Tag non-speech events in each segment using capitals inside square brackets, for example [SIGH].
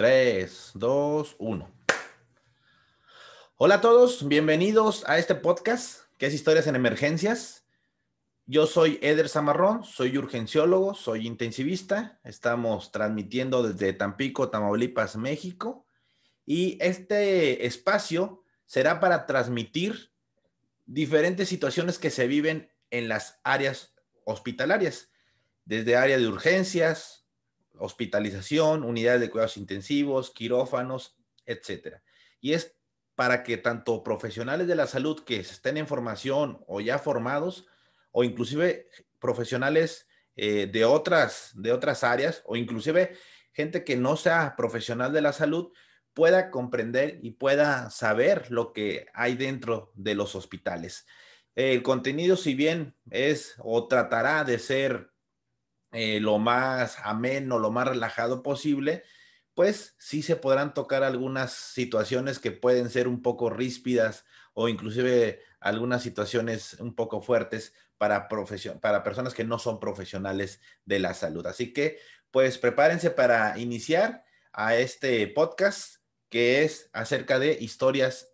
3, 2, 1. Hola a todos, bienvenidos a este podcast que es Historias en Emergencias. Yo soy Eder Zamarrón, soy urgenciólogo, soy intensivista. Estamos transmitiendo desde Tampico, Tamaulipas, México. Y este espacio será para transmitir diferentes situaciones que se viven en las áreas hospitalarias, desde área de urgencias, hospitalización, unidades de cuidados intensivos, quirófanos, etcétera. Y es para que tanto profesionales de la salud que estén en formación o ya formados, o inclusive profesionales eh, de, otras, de otras áreas, o inclusive gente que no sea profesional de la salud, pueda comprender y pueda saber lo que hay dentro de los hospitales. El contenido, si bien es o tratará de ser eh, lo más ameno, lo más relajado posible, pues sí se podrán tocar algunas situaciones que pueden ser un poco ríspidas o inclusive algunas situaciones un poco fuertes para, para personas que no son profesionales de la salud. Así que, pues prepárense para iniciar a este podcast que es acerca de historias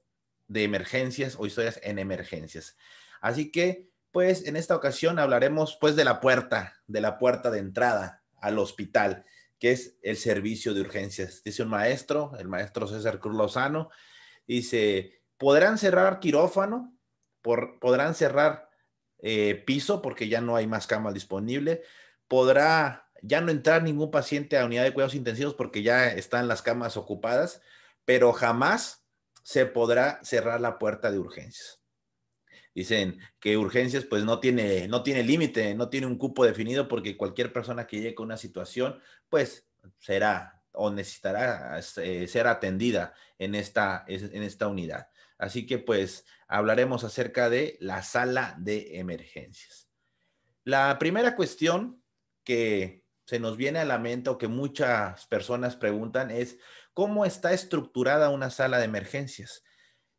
de emergencias o historias en emergencias. Así que pues en esta ocasión hablaremos pues de la puerta, de la puerta de entrada al hospital, que es el servicio de urgencias. Dice un maestro, el maestro César Cruz Lozano, dice, ¿podrán cerrar quirófano? ¿Podrán cerrar eh, piso porque ya no hay más camas disponibles? ¿Podrá ya no entrar ningún paciente a unidad de cuidados intensivos porque ya están las camas ocupadas? Pero jamás se podrá cerrar la puerta de urgencias Dicen que urgencias pues no tiene, no tiene límite, no tiene un cupo definido porque cualquier persona que llegue con una situación pues será o necesitará eh, ser atendida en esta, en esta unidad. Así que pues hablaremos acerca de la sala de emergencias. La primera cuestión que se nos viene a la mente o que muchas personas preguntan es cómo está estructurada una sala de emergencias.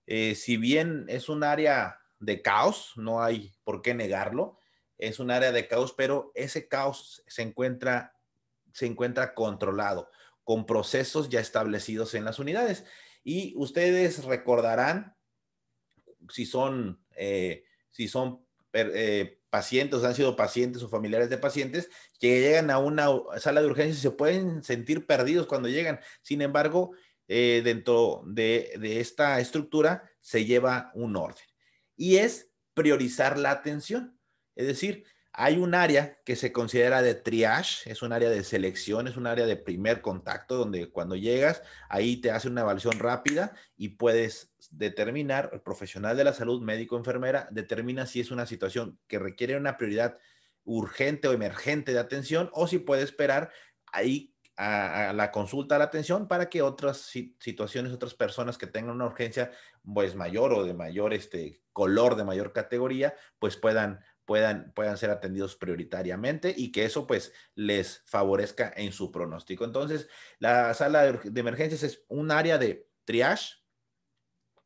Eh, si bien es un área de caos, no hay por qué negarlo. Es un área de caos, pero ese caos se encuentra, se encuentra controlado con procesos ya establecidos en las unidades. Y ustedes recordarán, si son, eh, si son eh, pacientes, han sido pacientes o familiares de pacientes, que llegan a una sala de urgencia y se pueden sentir perdidos cuando llegan. Sin embargo, eh, dentro de, de esta estructura se lleva un orden y es priorizar la atención. Es decir, hay un área que se considera de triage, es un área de selección, es un área de primer contacto, donde cuando llegas, ahí te hace una evaluación rápida y puedes determinar, el profesional de la salud, médico, enfermera, determina si es una situación que requiere una prioridad urgente o emergente de atención o si puede esperar. Ahí a, la consulta, a la atención, para que otras situaciones, otras personas que tengan una urgencia pues mayor o de mayor este, color, de mayor categoría, pues puedan, puedan, puedan ser atendidos prioritariamente y que eso pues les favorezca en su pronóstico. Entonces, la sala de emergencias es un área de triage.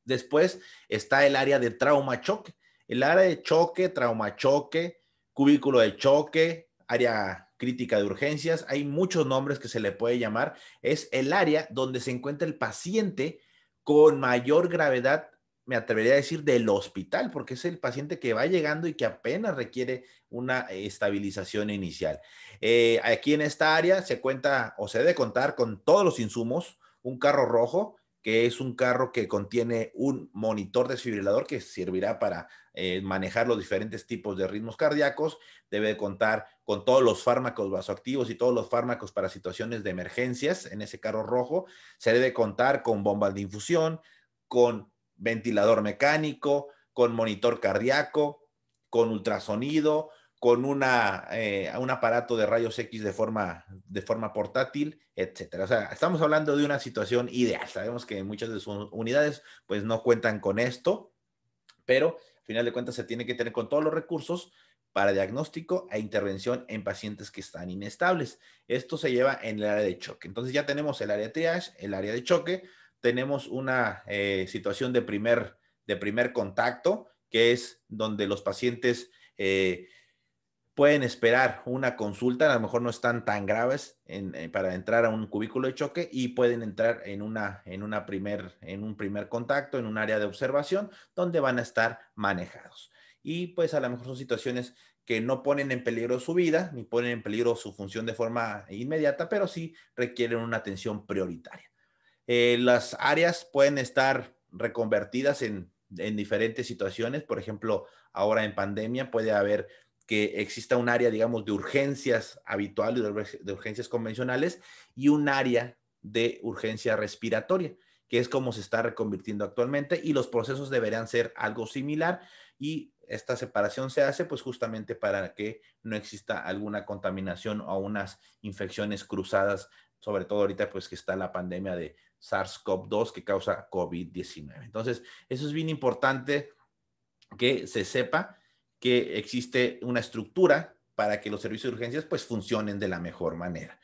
Después está el área de trauma choque. El área de choque, trauma choque, cubículo de choque, área crítica de urgencias, hay muchos nombres que se le puede llamar, es el área donde se encuentra el paciente con mayor gravedad, me atrevería a decir, del hospital, porque es el paciente que va llegando y que apenas requiere una estabilización inicial. Eh, aquí en esta área se cuenta o se debe contar con todos los insumos, un carro rojo, que es un carro que contiene un monitor desfibrilador que servirá para eh, manejar los diferentes tipos de ritmos cardíacos, debe contar con todos los fármacos vasoactivos y todos los fármacos para situaciones de emergencias en ese carro rojo, se debe contar con bombas de infusión, con ventilador mecánico, con monitor cardíaco, con ultrasonido, con una, eh, un aparato de rayos X de forma, de forma portátil, etcétera. O sea, estamos hablando de una situación ideal. Sabemos que muchas de sus unidades pues no cuentan con esto, pero final de cuentas se tiene que tener con todos los recursos para diagnóstico e intervención en pacientes que están inestables. Esto se lleva en el área de choque. Entonces ya tenemos el área de triage, el área de choque, tenemos una eh, situación de primer, de primer contacto, que es donde los pacientes eh, pueden esperar una consulta, a lo mejor no están tan graves eh, para entrar a un cubículo de choque y pueden entrar en, una, en, una primer, en un primer contacto, en un área de observación, donde van a estar manejados. Y pues a lo mejor son situaciones que no ponen en peligro su vida ni ponen en peligro su función de forma inmediata, pero sí requieren una atención prioritaria. Eh, las áreas pueden estar reconvertidas en, en diferentes situaciones, por ejemplo, ahora en pandemia puede haber que exista un área, digamos, de urgencias habituales, de urgencias convencionales, y un área de urgencia respiratoria, que es como se está reconvirtiendo actualmente, y los procesos deberían ser algo similar, y esta separación se hace pues justamente para que no exista alguna contaminación o unas infecciones cruzadas, sobre todo ahorita pues que está la pandemia de SARS-CoV-2 que causa COVID-19. Entonces, eso es bien importante que se sepa que existe una estructura para que los servicios de urgencias pues funcionen de la mejor manera.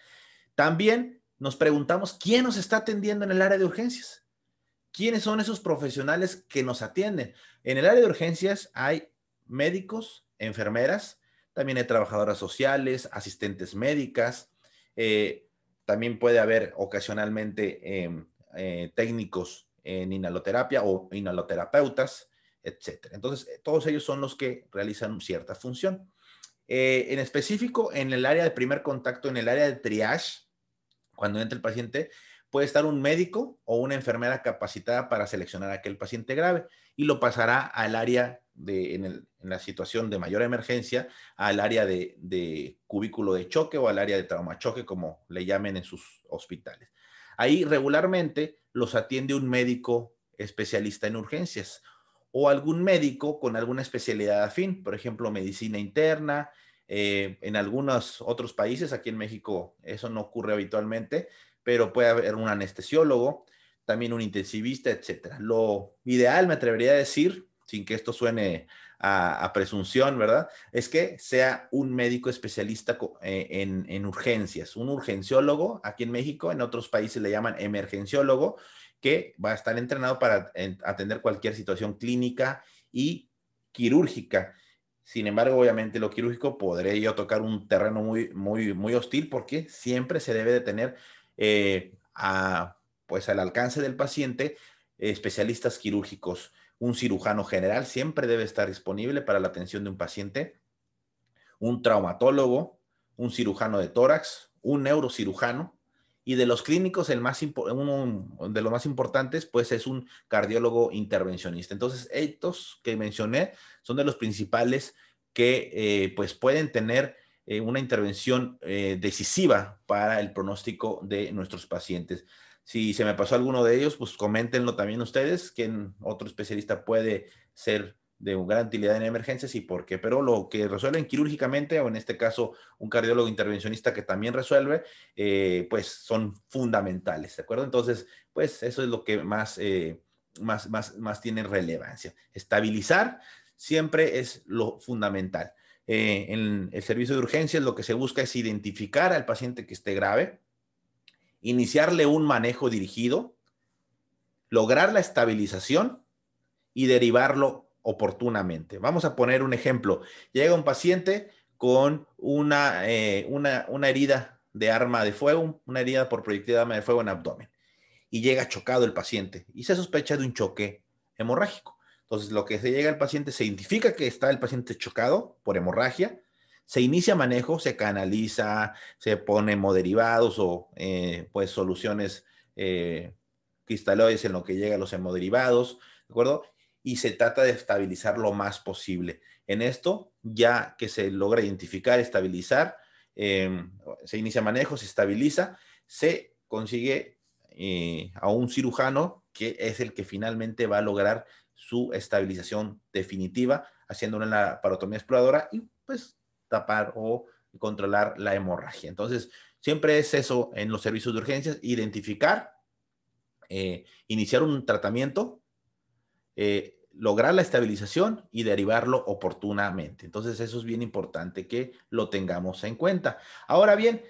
También nos preguntamos quién nos está atendiendo en el área de urgencias. ¿Quiénes son esos profesionales que nos atienden? En el área de urgencias hay médicos, enfermeras, también hay trabajadoras sociales, asistentes médicas, eh, también puede haber ocasionalmente em, eh, técnicos en inaloterapia o inhaloterapeutas, etcétera. Entonces, eh, todos ellos son los que realizan cierta función. Eh, en específico, en el área de primer contacto, en el área de triage, cuando entra el paciente, puede estar un médico o una enfermera capacitada para seleccionar a aquel paciente grave y lo pasará al área de, en, la situación de mayor emergencia, al área de, de cubículo de choque o al área de trauma choque, como le llamen en sus hospitales. Ahí regularmente los atiende un médico especialista en urgencias o algún médico con alguna especialidad afín, por ejemplo, medicina interna. Eh, en algunos otros países, aquí en México eso no ocurre habitualmente, pero puede haber un anestesiólogo, también un intensivista, etc. Lo ideal, me atrevería a decir, sin que esto suene a, presunción, ¿verdad? Es que sea un médico especialista eh, en urgencias, un urgenciólogo aquí en México, en otros países le llaman emergenciólogo, que va a estar entrenado para atender cualquier situación clínica y quirúrgica. Sin embargo, obviamente lo quirúrgico podría yo tocar un terreno muy, muy, muy hostil porque siempre se debe de tener eh, pues al alcance del paciente eh, especialistas quirúrgicos. Un cirujano general siempre debe estar disponible para la atención de un paciente. Un traumatólogo, un cirujano de tórax, un neurocirujano, y de los clínicos, el más uno de los más importantes, pues es un cardiólogo intervencionista. Entonces, estos que mencioné son de los principales que eh, pues pueden tener eh, una intervención eh, decisiva para el pronóstico de nuestros pacientes. Si se me pasó alguno de ellos, pues coméntenlo también ustedes, quién otro especialista puede ser de una gran utilidad en emergencias y por qué, pero lo que resuelven quirúrgicamente, o en este caso un cardiólogo intervencionista que también resuelve, eh, pues son fundamentales, ¿de acuerdo? Entonces, pues eso es lo que más, eh, tiene relevancia. Estabilizar siempre es lo fundamental. Eh, en el servicio de urgencias lo que se busca es identificar al paciente que esté grave, iniciarle un manejo dirigido, lograr la estabilización y derivarlo oportunamente. Vamos a poner un ejemplo. Llega un paciente con eh, una, una, herida de arma de fuego, una herida por proyectil de arma de fuego en abdomen, y llega chocado el paciente y se sospecha de un choque hemorrágico. Entonces, lo que se llega al paciente, se identifica que está el paciente chocado por hemorragia, se inicia manejo, se canaliza, se pone hemoderivados o eh, pues soluciones eh, cristaloides en lo que llega los hemoderivados, ¿de acuerdo? y se trata de estabilizar lo más posible. En esto, ya que se logra identificar, estabilizar, em, se inicia manejo, se estabiliza, se consigue eh, a un cirujano que es el que finalmente va a lograr su estabilización definitiva, haciendo una parotomía exploradora y pues tapar o controlar la hemorragia. Entonces, siempre es eso en los servicios de urgencias, identificar, eh, iniciar un tratamiento eh, lograr la estabilización y derivarlo oportunamente. Entonces, eso es bien importante que lo tengamos en cuenta. Ahora bien,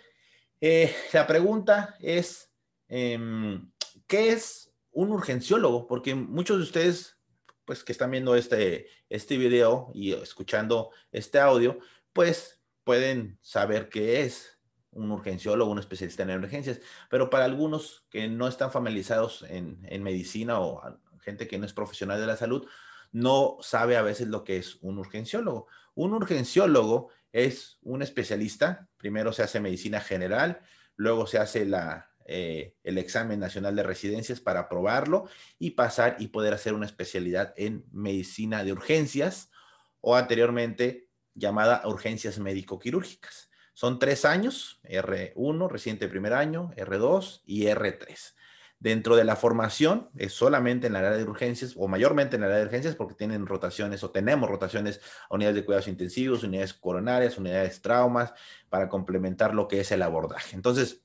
eh, la pregunta es, em, ¿qué es un urgenciólogo? Porque muchos de ustedes, pues que están viendo este, este video y escuchando este audio, pues pueden saber qué es un urgenciólogo, un especialista en emergencias, pero para algunos que no están familiarizados en, en medicina o gente que no es profesional de la salud, no sabe a veces lo que es un urgenciólogo. Un urgenciólogo es un especialista, primero se hace medicina general, luego se hace la, eh, el examen nacional de residencias para aprobarlo y pasar y poder hacer una especialidad en medicina de urgencias o anteriormente llamada urgencias médico-quirúrgicas. Son tres años, R1, reciente primer año, R2 y R3. Dentro de la formación, es solamente en la área de urgencias o mayormente en la área de urgencias porque tienen rotaciones o tenemos rotaciones a unidades de cuidados intensivos, unidades coronarias, unidades traumas, para complementar lo que es el abordaje. Entonces,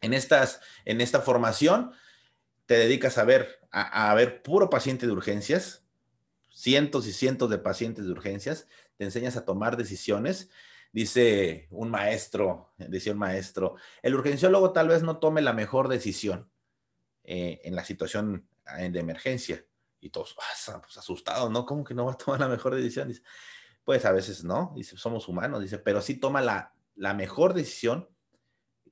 en, estas, en esta formación, te dedicas a ver, a, a ver puro paciente de urgencias, cientos y cientos de pacientes de urgencias, te enseñas a tomar decisiones, dice un maestro, decía un maestro, el urgenciólogo tal vez no tome la mejor decisión, eh, en la situación ah, de emergencia. Y todos ah, pues, asustados, ¿no? ¿Cómo que no va a tomar la mejor decisión? Dice, pues a veces no, dice, somos humanos, dice, pero sí toma la, la mejor decisión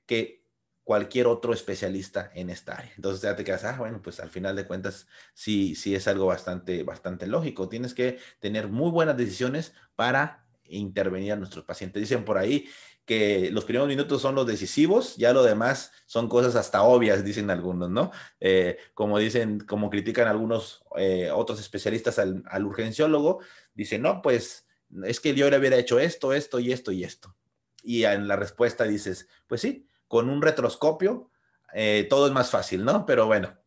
que cualquier otro especialista en esta área. Entonces ya te quedas, ah, bueno, pues al final de cuentas sí, sí es algo bastante, bastante lógico. Tienes que tener muy buenas decisiones para intervenir a nuestros pacientes. Dicen por ahí que los primeros minutos son los decisivos, ya lo demás son cosas hasta obvias, dicen algunos, ¿no? Eh, como dicen, como critican algunos eh, otros especialistas al, al urgenciólogo, dicen, no, pues es que yo le hubiera hecho esto, esto y esto y esto. Y en la respuesta dices, pues sí, con un retroscopio eh, todo es más fácil, ¿no? Pero bueno,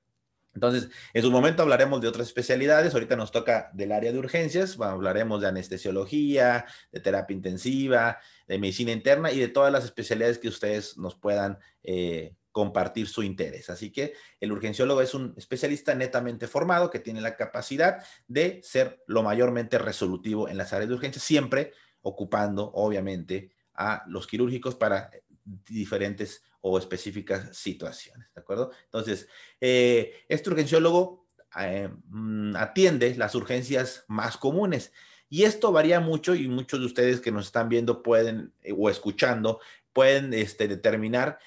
entonces, en su momento hablaremos de otras especialidades. Ahorita nos toca del área de urgencias. hablaremos de anestesiología, de terapia intensiva, de medicina interna y de todas las especialidades que ustedes nos puedan eh, compartir su interés. Así que el urgenciólogo es un especialista netamente formado que tiene la capacidad de ser lo mayormente resolutivo en las áreas de urgencias, siempre ocupando, obviamente, a los quirúrgicos para diferentes o específicas situaciones, ¿de acuerdo? Entonces, eh, este urgenciólogo eh, mm, atiende las urgencias más comunes y esto varía mucho y muchos de ustedes que nos están viendo pueden eh, o escuchando pueden este, determinar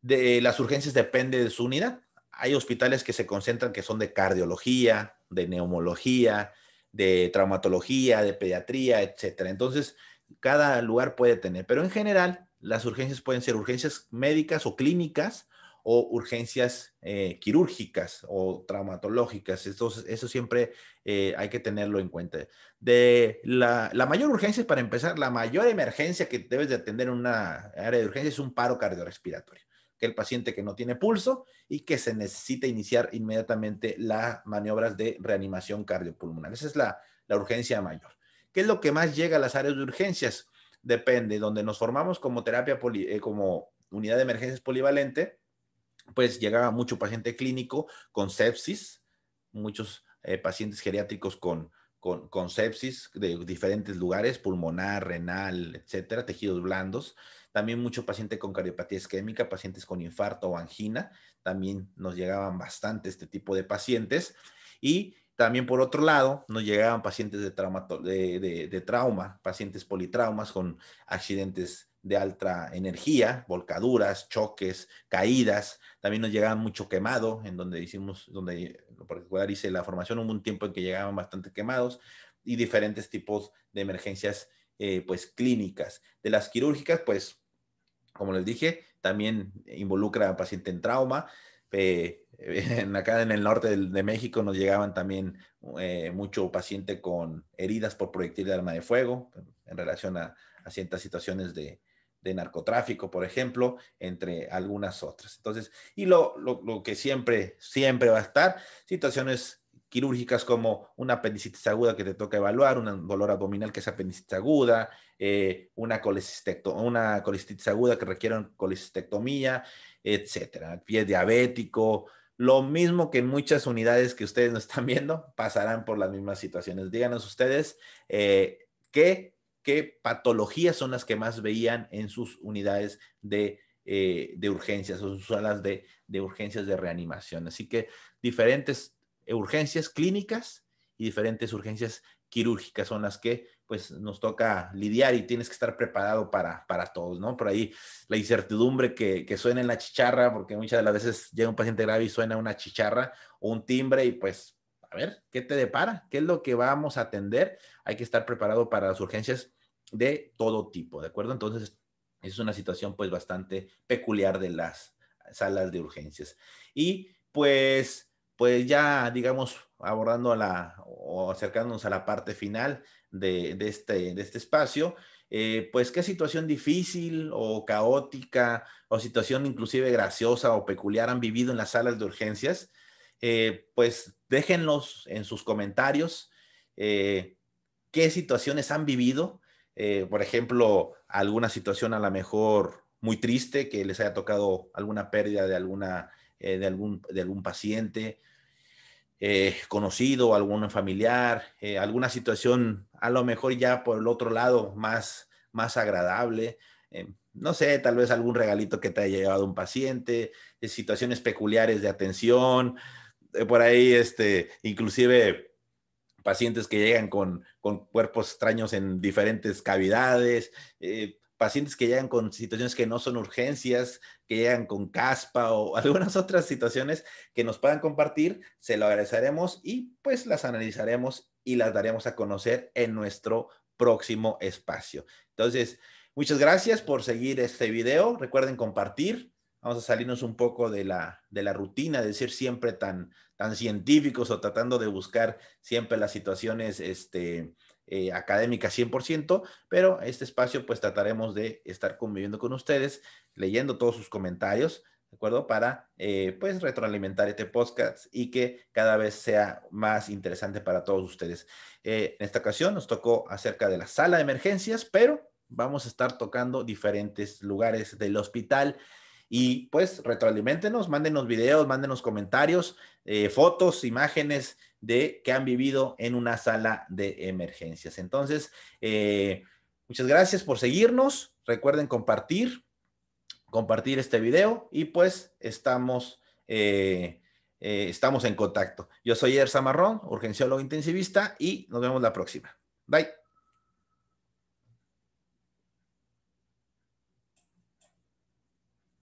de las urgencias depende de su unidad. Hay hospitales que se concentran que son de cardiología, de neumología, de traumatología, de pediatría, etcétera. Entonces, cada lugar puede tener, pero en general las urgencias pueden ser urgencias médicas o clínicas o urgencias eh, quirúrgicas o traumatológicas. Entonces, eso siempre eh, hay que tenerlo en cuenta. De la, mayor urgencia, para empezar, la mayor emergencia que debes de atender en una área de urgencia es un paro cardiorrespiratorio, que el paciente que no tiene pulso y que se necesita iniciar inmediatamente las maniobras de reanimación cardiopulmonar. Esa es la, la urgencia mayor. ¿Qué es lo que más llega a las áreas de urgencias? depende, donde nos formamos como terapia, eh, como unidad de emergencias polivalente, pues llegaba mucho paciente clínico con sepsis, muchos eh, pacientes geriátricos con, con, con, sepsis de diferentes lugares, pulmonar, renal, etcétera, tejidos blandos. También mucho paciente con cardiopatía isquémica, pacientes con infarto o angina. También nos llegaban bastante este tipo de pacientes. Y también por otro lado, nos llegaban pacientes de trauma, de, trauma pacientes politraumas con accidentes de alta energía, volcaduras, choques, caídas. También nos llegaban mucho quemado, en donde hicimos, donde en particular hice la formación, hubo un tiempo en que llegaban bastante quemados y diferentes tipos de emergencias, eh, pues clínicas. De las quirúrgicas, pues, como les dije, también involucra a paciente en trauma, eh, [LAUGHS] acá en el norte de, México nos llegaban también muchos eh, mucho paciente con heridas por proyectil de arma de fuego en relación a, ciertas situaciones de, narcotráfico, por ejemplo, entre algunas otras. Entonces, y lo, que siempre, siempre va a estar, situaciones quirúrgicas como una apendicitis aguda que te toca evaluar, un dolor abdominal que es apendicitis aguda, eh, una, colecistecto, una colicitis aguda que requiere etcétera, pie diabético, lo mismo que muchas unidades que ustedes no están viendo pasarán por las mismas situaciones. Díganos ustedes eh, qué, patologías son las que más veían en sus unidades de, eh, urgencias o sus salas de, de urgencias de reanimación. Así que diferentes urgencias clínicas y diferentes urgencias quirúrgicas son las que pues nos toca lidiar y tienes que estar preparado para, para todos, ¿no? Por ahí la incertidumbre que, que suena en la chicharra, porque muchas de las veces llega un paciente grave y suena una chicharra o un timbre y pues, a ver, ¿qué te depara? ¿Qué es lo que vamos a atender? Hay que estar preparado para las urgencias de todo tipo, ¿de acuerdo? Entonces, es una situación pues bastante peculiar de las salas de urgencias. Y pues, pues ya, digamos, abordando o acercándonos a la parte final de, este, este, espacio, eh, pues qué situación difícil o caótica o situación inclusive graciosa o peculiar han vivido en las salas de urgencias, eh, pues déjenlos en sus comentarios eh, qué situaciones han vivido, por ejemplo, alguna situación a lo mejor muy triste que les haya tocado alguna pérdida de, alguna, de algún paciente, eh, conocido, algún familiar, eh, alguna situación a lo mejor ya por el otro lado más, más agradable. Eh, no sé, tal vez algún regalito que te haya llevado un paciente, situaciones peculiares de atención, por ahí, este, inclusive pacientes que llegan con, cuerpos extraños en diferentes cavidades, pacientes que llegan con situaciones que no son urgencias, que llegan con caspa o [LAUGHS] algunas otras situaciones que nos puedan compartir, se lo agradeceremos y pues las analizaremos y las daremos a conocer en nuestro próximo espacio. Entonces, muchas gracias por seguir este video. Recuerden compartir. Vamos a salirnos un poco de la, de la rutina, de ser siempre tan, tan científicos o tratando de buscar siempre las situaciones, este, eh, académica 100%, pero este espacio pues trataremos de estar conviviendo con ustedes, leyendo todos sus comentarios, ¿de acuerdo? Para eh, pues retroalimentar este podcast y que cada vez sea más interesante para todos ustedes. Eh, en esta ocasión nos tocó acerca de la sala de emergencias, pero vamos a estar tocando diferentes lugares del hospital, y pues retroalimentenos, mándenos videos, mándenos comentarios, eh, fotos, imágenes de que han vivido en una sala de emergencias. Entonces, eh, muchas gracias por seguirnos. Recuerden compartir, compartir este video y pues estamos, eh, estamos en contacto. Yo soy Erza Marrón, urgenciólogo intensivista y nos vemos la próxima. Bye.